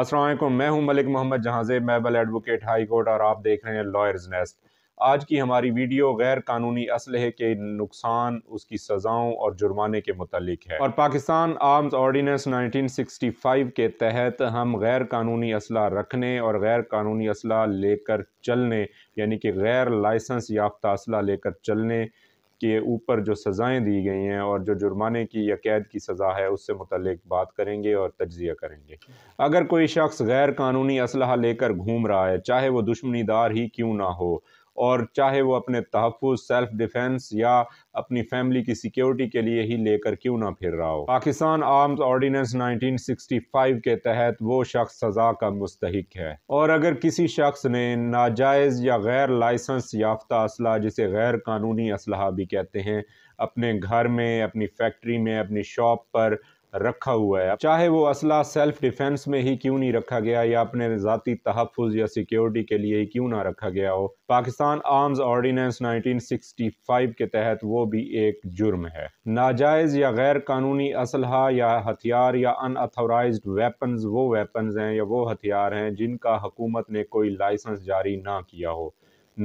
असलम मैं हूं मलिक मोहम्मद जहाज़े मैबल एडवोकेट हाई कोर्ट और आप देख रहे हैं लॉयर्स नेस्ट आज की हमारी वीडियो गैर कानूनी असलहे के नुकसान उसकी सज़ाओं और जुर्माने के मतलब है और पाकिस्तान आर्म्स ऑर्डीनेंस 1965 के तहत हम गैर कानूनी असलाह रखने और गैर कानूनी असला लेकर चलने यानी कि गैर लाइसेंस याफ्ता असलाह लेकर चलने के ऊपर जो सज़ाएँ दी गई हैं और जो जुर्माने की या कैद की सज़ा है उससे मुतलक बात करेंगे और तजिया करेंगे अगर कोई शख्स गैर कानूनी असलह लेकर घूम रहा है चाहे वो दुश्मनीदार ही क्यों ना हो और चाहे वो अपने तहफ़ सेल्फ डिफेंस या अपनी फैमिली की सिक्योरिटी के लिए ही लेकर क्यों ना फिर रहा हो पाकिस्तान आर्म्स ऑर्डिनेंस 1965 के तहत वो शख्स सज़ा का मुस्तक है और अगर किसी शख्स ने नाजायज़ या गैर लाइसेंस याफ्ता असला जिसे गैर कानूनी असलहा भी कहते हैं अपने घर में अपनी फैक्ट्री में अपनी शॉप पर रखा हुआ है चाहे वो असला सेल्फ डिफेंस में ही क्यों नहीं रखा गया या अपने ज़ाती तहफ़ या सिक्योरिटी के लिए ही क्यों ना रखा गया हो पाकिस्तान आर्म्स ऑर्डिनेंस 1965 के तहत वो भी एक जुर्म है नाजायज़ या गैर कानूनी असलहा या हथियार या अनऑथोराइज वेपन वो वेपन हैं या वो हथियार हैं जिनका हुकूमत ने कोई लाइसेंस जारी ना किया हो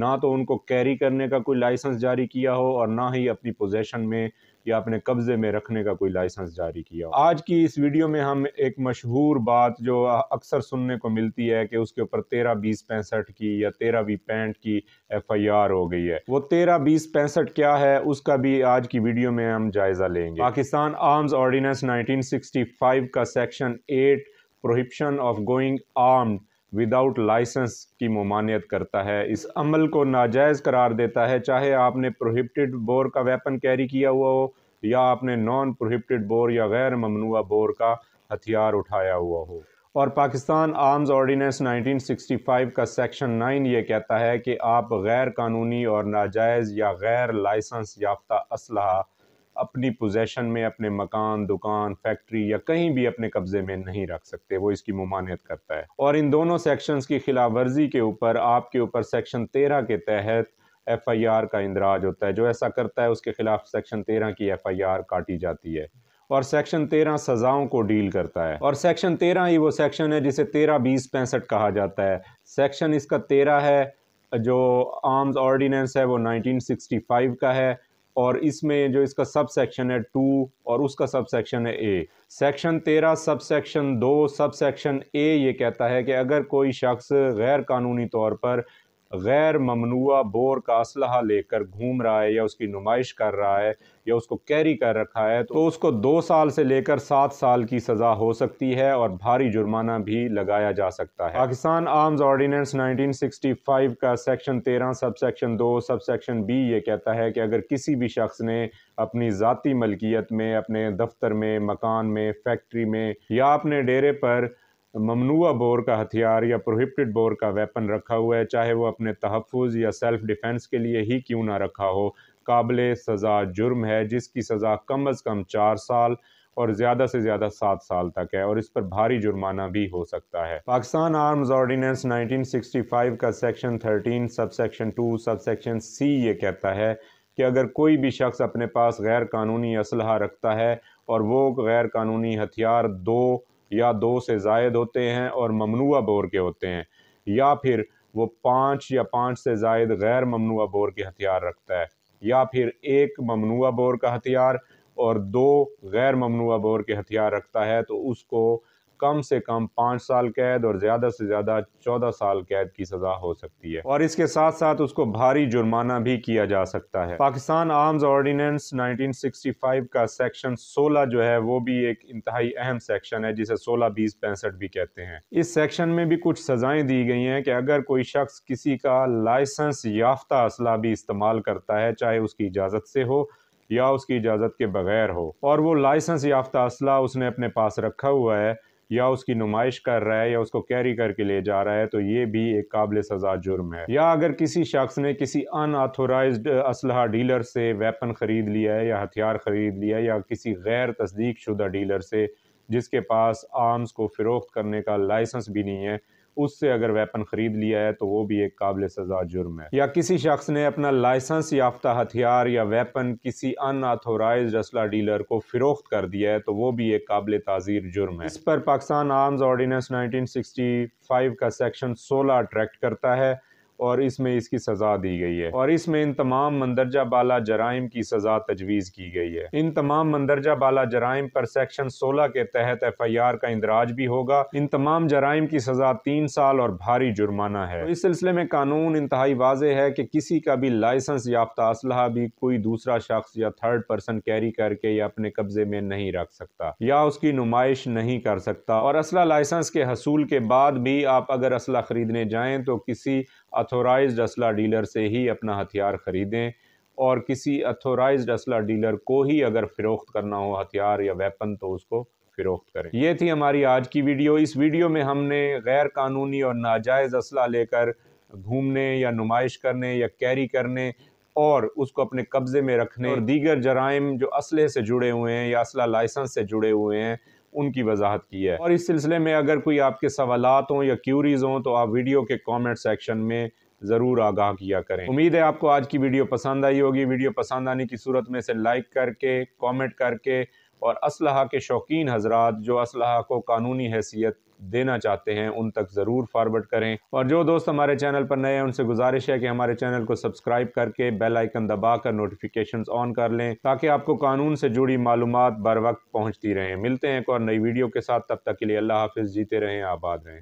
ना तो उनको कैरी करने का कोई लाइसेंस जारी किया हो और ना ही अपनी पोजेशन में या अपने कब्जे में रखने का कोई लाइसेंस जारी किया हो आज की इस वीडियो में हम एक मशहूर बात जो अक्सर सुनने को मिलती है कि उसके ऊपर तेरह बीस पैंसठ की या तेरह बी पैंठ की एफ आई आर हो गई है वो तेरह बीस पैंसठ क्या है उसका भी आज की वीडियो में हम जायजा लेंगे Pakistan arms ordinance nineteen sixty five का section eight prohibition of going armed without licence की ममानियत करता है इस अमल को नाजायज़ करार देता है चाहे आपने प्रोहिबिटेड बोर का वेपन कैरी किया हुआ हो या आपने नॉन प्रोहिबिटेड बोर या गैर ममनुआ बोर का हथियार उठाया हुआ हो और पाकिस्तान आर्म्स ऑर्डिनेंस 1965 का सेक्शन 9 ये कहता है कि आप गैर कानूनी और नाजायज़ या गैर लाइसेंस याफ्ता असल अपनी पोजेशन में अपने मकान दुकान फैक्ट्री या कहीं भी अपने कब्जे में नहीं रख सकते वो इसकी ममानियत करता है और इन दोनों सेक्शंस की खिलाफ वर्जी के ऊपर आपके ऊपर सेक्शन तेरह के तहत एफआईआर का इंदराज होता है जो ऐसा करता है उसके खिलाफ सेक्शन तेरह की एफ आई आर काटी जाती है और सेक्शन तेरह सज़ाओं को डील करता है और सेक्शन तेरह ही वो सेक्शन है जिसे तेरह बीस पैंसठ कहा जाता है सेक्शन इसका तेरह है जो आर्म्स ऑर्डिनेंस है वो 1965 का है और इसमें जो इसका सब सेक्शन है टू और उसका सब सेक्शन है ए सेक्शन तेरह सब सेक्शन दो सब सेक्शन ए ये कहता है कि अगर कोई शख्स गैर कानूनी तौर पर गैर ममनुआ बोर का असलहा लेकर घूम रहा है या उसकी नुमाइश कर रहा है या उसको कैरी कर रखा है तो उसको दो साल से लेकर सात साल की सज़ा हो सकती है और भारी जुर्माना भी लगाया जा सकता है पाकिस्तान आर्म्स सिक्सटी 1965 का सेक्शन 13 सब सेक्शन दो सब सेक्शन बी ये कहता है कि अगर किसी भी शख्स ने अपनी ज़ाती मलकियत में अपने दफ्तर में मकान में फैक्ट्री में या अपने डेरे पर ममनुआ बोर का हथियार या प्रोहिबिटेड बोर का वेपन रखा हुआ है चाहे वो अपने तहफ़ या सेल्फ़ डिफेंस के लिए ही क्यों ना रखा हो काबिल सज़ा जुर्म है जिसकी सज़ा कम अज़ कम चार साल और ज़्यादा से ज़्यादा सात साल तक है और इस पर भारी जुर्माना भी हो सकता है पाकिस्तान आर्म्स ऑर्डीनेंस 1965 का section 13 sub section two sub section C ये कहता है कि अगर कोई भी शख्स अपने पास गैर कानूनी असलहा रखता है और वो गैर कानूनी हथियार दो या दो से जायद होते हैं और ममनुआ बोर के होते हैं या फिर वो पाँच या पाँच से जायद गैर ममनुआ बोर के हथियार रखता है या फिर एक ममनुआ बोर का हथियार और दो गैर ममनुआ बोर के हथियार रखता है तो उसको कम से कम पाँच साल कैद और ज़्यादा से ज़्यादा चौदह साल कैद की सज़ा हो सकती है और इसके साथ साथ उसको भारी जुर्माना भी किया जा सकता है पाकिस्तान आर्म्स सिक्सटी 1965 का सेक्शन 16 जो है वो भी एक इंतहाई अहम सेक्शन है जिसे सोलह बीस पैंसठ भी कहते हैं इस सेक्शन में भी कुछ सज़ाएँ दी गई हैं कि अगर कोई शख्स किसी का लाइसेंस याफ्ता असला भी इस्तेमाल करता है चाहे उसकी इजाज़त से हो या उसकी इजाज़त के बगैर हो और वो लाइसेंस याफ्ता असला उसने अपने पास रखा हुआ है या उसकी नुमाइश कर रहा है या उसको कैरी करके ले जा रहा है तो ये भी एक काबिल सजा जुर्म है या अगर किसी शख्स ने किसी अनऑथोराइज असलहा डीलर से वेपन ख़रीद लिया है या हथियार ख़रीद लिया है या किसी गैर तस्दीक शुदा डीलर से जिसके पास आर्म्स को फ़रोख्त करने का लाइसेंस भी नहीं है उससे अगर वेपन ख़रीद लिया है तो वो भी एक काबिल सज़ा जुर्म है या किसी शख्स ने अपना लाइसेंस याफ्ता हथियार या वेपन किसी अनऑथोराइज असला डीलर को फ़रोख्त कर दिया है तो वो भी एक काबिल ताज़ीर जुर्म है इस पर Pakistan arms ordinance nineteen sixty five का सेक्शन सोलह अट्रैक्ट करता है और इसमें इसकी सज़ा दी गई है और इसमें इन तमाम मंदरजा बाला जराइम की सज़ा तजवीज़ की गई है इन तमाम मंदरजा बाला जराइम पर सेक्शन सोलह के तहत एफ आई आर का इंदराज भी होगा इन तमाम जराइम की सज़ा तीन साल और भारी जुर्माना है तो इस सिलसिले में कानून इंतहाई वाज है कि किसी का भी लाइसेंस याफ्ता असल भी कोई दूसरा शख्स या थर्ड पर्सन कैरी करके या अपने कब्जे में नहीं रख सकता या उसकी नुमाइश नहीं कर सकता और असला लाइसेंस के हसूल के बाद भी आप अगर असला खरीदने जाए तो किसी अथोराइज असला डीलर से ही अपना हथियार ख़रीदें और किसी अथोराइज असला डीलर को ही अगर फ़रोख्त करना हो हथियार या वेपन तो उसको फ़रोख्त करें ये थी हमारी आज की वीडियो इस वीडियो में हमने गैर कानूनी और नाजायज़ असला लेकर घूमने या नुमाइश करने या कैरी करने और उसको अपने कब्ज़े में रखने और दीगर जराइम जो असले से जुड़े हुए हैं या असला लाइसेंस से जुड़े हुए हैं उनकी वजाहत की है और इस सिलसिले में अगर कोई आपके सवाल हों या क्यूरीज हों तो आप वीडियो के कॉमेंट सेक्शन में ज़रूर आगाह किया करें उम्मीद है आपको आज की वीडियो पसंद आई होगी वीडियो पसंद आने की सूरत में से लाइक करके कमेंट करके और असल के शौकीन हजरात जो इसल को कानूनी हैसियत देना चाहते हैं उन तक ज़रूर फारवर्ड करें और जो दोस्त हमारे चैनल पर नए हैं उनसे गुजारिश है कि हमारे चैनल को सब्सक्राइब करके बेल आइकन दबा कर नोटिफिकेशन ऑन कर लें ताकि आपको कानून से जुड़ी मालूम बर वक्त पहुँचती रहें मिलते हैं एक और नई वीडियो के साथ तब तक के लिए अल्लाह हाफिज़ जीते रहें आबाद रहें